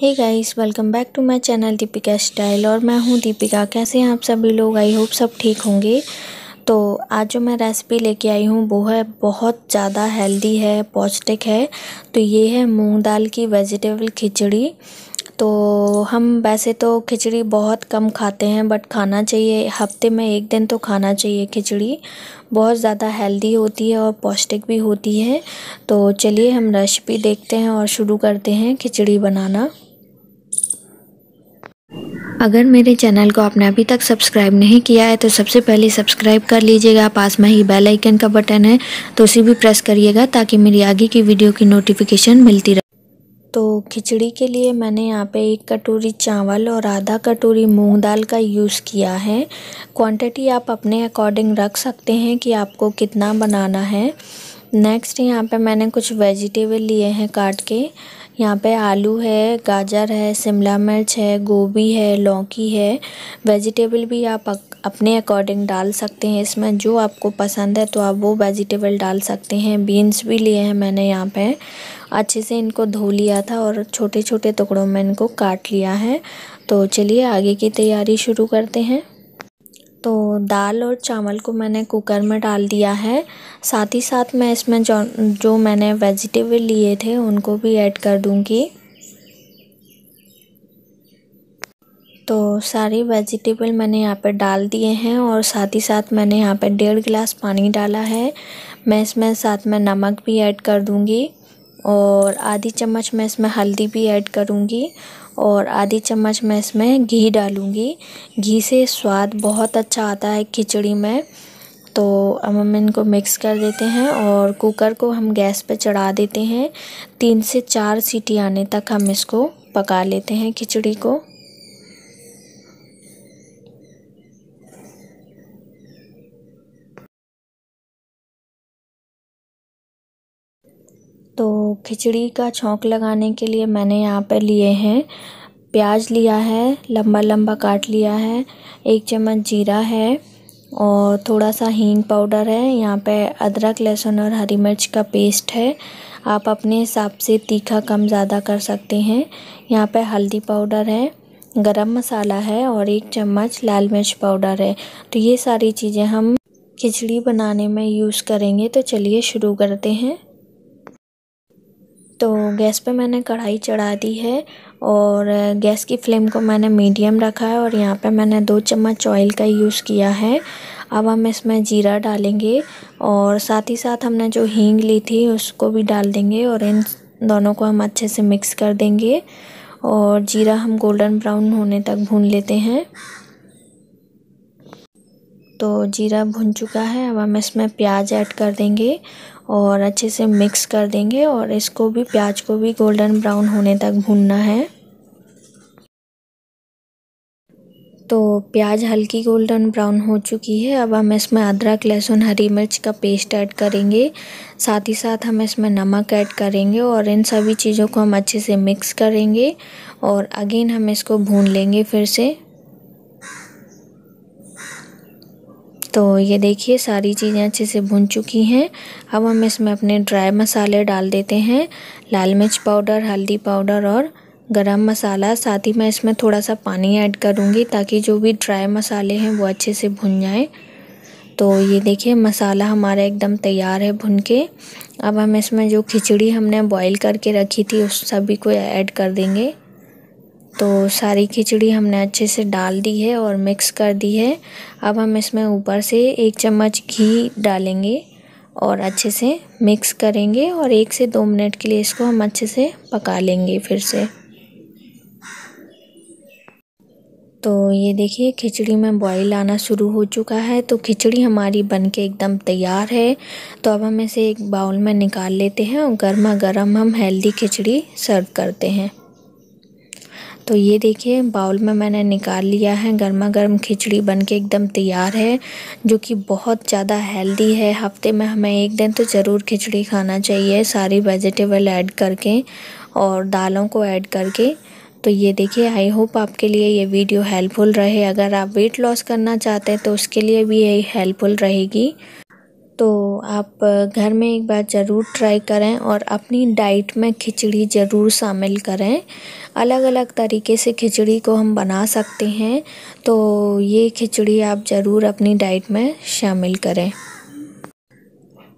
hey guys welcome back to my channel Deepika style और मैं हूँ दीपिका कैसे हैं आप सभी लोग आई होप सब ठीक होंगे तो आज जो मैं रेसिपी लेके आई हूँ वो है बहुत ज़्यादा हेल्दी है पौष्टिक है तो ये है मूंग दाल की वेजिटेबल खिचड़ी तो हम वैसे तो खिचड़ी बहुत कम खाते हैं बट खाना चाहिए हफ्ते में एक दिन तो खाना चाहिए खिचड़ी बहुत ज़्यादा हेल्दी होती है और पौष्टिक भी होती है तो चलिए हम रेसिपी देखते हैं और शुरू करते हैं खिचड़ी बनाना अगर मेरे चैनल को आपने अभी तक सब्सक्राइब नहीं किया है तो सबसे पहले सब्सक्राइब कर लीजिएगा पास में ही बेल आइकन का बटन है तो उसे भी प्रेस करिएगा ताकि मेरी आगे की वीडियो की नोटिफिकेशन मिलती रहे तो खिचड़ी के लिए मैंने यहाँ पे एक कटोरी चावल और आधा कटोरी मूंग दाल का यूज़ किया है क्वांटिटी आप अपने अकॉर्डिंग रख सकते हैं कि आपको कितना बनाना है नेक्स्ट यहाँ पे मैंने कुछ वेजिटेबल लिए हैं काट के यहाँ पे आलू है गाजर है शिमला मिर्च है गोभी है लौकी है वेजिटेबल भी आप अपने अकॉर्डिंग डाल सकते हैं इसमें जो आपको पसंद है तो आप वो वेजिटेबल डाल सकते हैं बीन्स भी लिए हैं मैंने यहाँ पे अच्छे से इनको धो लिया था और छोटे छोटे टुकड़ों में इनको काट लिया है तो चलिए आगे की तैयारी शुरू करते हैं दाल और चावल को मैंने कुकर में डाल दिया है साथ ही साथ मैं इसमें जो जो मैंने वेजिटेबल लिए थे उनको भी ऐड कर दूंगी तो सारी वेजिटेबल मैंने यहाँ पर डाल दिए हैं और साथ ही साथ मैंने यहाँ पर डेढ़ गिलास पानी डाला है मैं इसमें साथ में नमक भी ऐड कर दूंगी और आधी चम्मच मैं इसमें हल्दी भी ऐड करूँगी और आधी चम्मच मैं इसमें घी डालूँगी घी से स्वाद बहुत अच्छा आता है खिचड़ी में तो अब हम इनको मिक्स कर देते हैं और कुकर को हम गैस पर चढ़ा देते हैं तीन से चार सीटी आने तक हम इसको पका लेते हैं खिचड़ी को खिचड़ी का छौंक लगाने के लिए मैंने यहाँ पर लिए हैं प्याज लिया है लंबा लंबा काट लिया है एक चम्मच जीरा है और थोड़ा सा हींग पाउडर है यहाँ पे अदरक लहसुन और हरी मिर्च का पेस्ट है आप अपने हिसाब से तीखा कम ज़्यादा कर सकते हैं यहाँ पे हल्दी पाउडर है गरम मसाला है और एक चम्मच लाल मिर्च पाउडर है तो ये सारी चीज़ें हम खिचड़ी बनाने में यूज़ करेंगे तो चलिए शुरू करते हैं तो गैस पे मैंने कढ़ाई चढ़ा दी है और गैस की फ्लेम को मैंने मीडियम रखा है और यहाँ पे मैंने दो चम्मच ऑयल का यूज़ किया है अब हम इसमें जीरा डालेंगे और साथ ही साथ हमने जो हींग ली थी उसको भी डाल देंगे और इन दोनों को हम अच्छे से मिक्स कर देंगे और जीरा हम गोल्डन ब्राउन होने तक भून लेते हैं तो जीरा भुन चुका है अब हम इसमें प्याज ऐड कर देंगे और अच्छे से मिक्स कर देंगे और इसको भी प्याज को भी गोल्डन ब्राउन होने तक भूनना है तो प्याज हल्की गोल्डन ब्राउन हो चुकी है अब हम इसमें अदरक लहसुन हरी मिर्च का पेस्ट ऐड करेंगे साथ ही साथ हम इसमें नमक ऐड करेंगे और इन सभी चीज़ों को हम अच्छे से मिक्स करेंगे और अगेन हम इसको भून लेंगे फिर से तो ये देखिए सारी चीज़ें अच्छे से भुन चुकी हैं अब हम इसमें अपने ड्राई मसाले डाल देते हैं लाल मिर्च पाउडर हल्दी पाउडर और गरम मसाला साथ ही मैं इसमें थोड़ा सा पानी ऐड करूँगी ताकि जो भी ड्राई मसाले हैं वो अच्छे से भुन जाएँ तो ये देखिए मसाला हमारा एकदम तैयार है भुन के अब हम इसमें जो खिचड़ी हमने बॉईल करके रखी थी उस सभी को ऐड कर देंगे तो सारी खिचड़ी हमने अच्छे से डाल दी है और मिक्स कर दी है अब हम इसमें ऊपर से एक चम्मच घी डालेंगे और अच्छे से मिक्स करेंगे और एक से दो मिनट के लिए इसको हम अच्छे से पका लेंगे फिर से तो ये देखिए खिचड़ी में बॉईल आना शुरू हो चुका है तो खिचड़ी हमारी बनके एकदम तैयार है तो अब हम इसे एक बाउल में निकाल लेते हैं और गर्मा गर्म हम हेल्दी खिचड़ी सर्व करते हैं तो ये देखिए बाउल में मैंने निकाल लिया है गर्मा गर्म खिचड़ी बन के एकदम तैयार है जो कि बहुत ज़्यादा हेल्दी है हफ्ते में हमें एक दिन तो ज़रूर खिचड़ी खाना चाहिए सारी वेजिटेबल ऐड करके और दालों को ऐड करके तो ये देखिए आई होप आपके लिए ये वीडियो हेल्पफुल रहे अगर आप वेट लॉस करना चाहते हैं तो उसके लिए भी यही हेल्पफुल रहेगी तो आप घर में एक बार ज़रूर ट्राई करें और अपनी डाइट में खिचड़ी ज़रूर शामिल करें अलग अलग तरीके से खिचड़ी को हम बना सकते हैं तो ये खिचड़ी आप ज़रूर अपनी डाइट में शामिल करें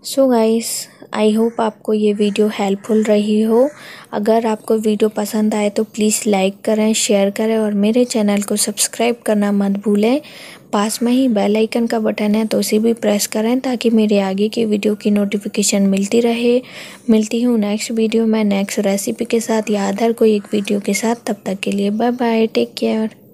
so so guys I hope आपको ये वीडियो हेल्पफुल रही हो अगर आपको वीडियो पसंद आए तो प्लीज़ लाइक करें शेयर करें और मेरे चैनल को सब्सक्राइब करना मत भूलें पास में ही बेल आइकन का बटन है तो उसे भी प्रेस करें ताकि मेरे आगे की वीडियो की नोटिफिकेशन मिलती रहे मिलती हूँ नेक्स्ट वीडियो में नेक्स्ट रेसिपी के साथ या अदर कोई एक वीडियो के साथ तब तक के लिए बाय बाय टेक केयर